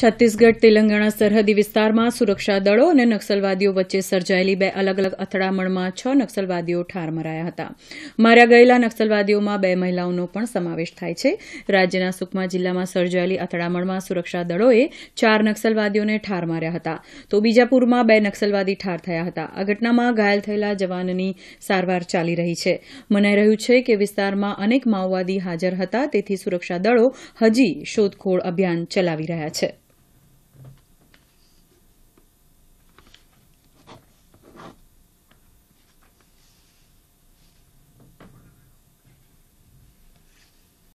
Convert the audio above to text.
છત્તીસગઢ તેલંગાણા સરહદી વિસ્તારમાં સુરક્ષા દળો અને નક્સલવાદીઓ વચ્ચે સર્જાયેલી બે અલગ અલગ અથડામણમાં છ નક્સલવાદીઓ ઠાર મરાયા હતા માર્યા ગયેલા નક્સલવાદીઓમાં બે મહિલાઓનો પણ સમાવેશ થાય છે રાજ્યના સુકમા જિલ્લામાં સર્જાયેલી અથડામણમાં સુરક્ષા દળોએ ચાર નક્સલવાદીઓને ઠાર માર્યા હતા તો બીજાપુરમાં બે નક્સલવાદી ઠાર થયા હતા આ ઘટનામાં ઘાયલ થયેલા જવાનની સારવાર ચાલી રહી છે મનાઈ રહ્યું છે કે વિસ્તારમાં અનેક માઓવાદી હાજર હતા તેથી સુરક્ષા દળો હજી શોધખોળ અભિયાન ચલાવી રહ્યા છે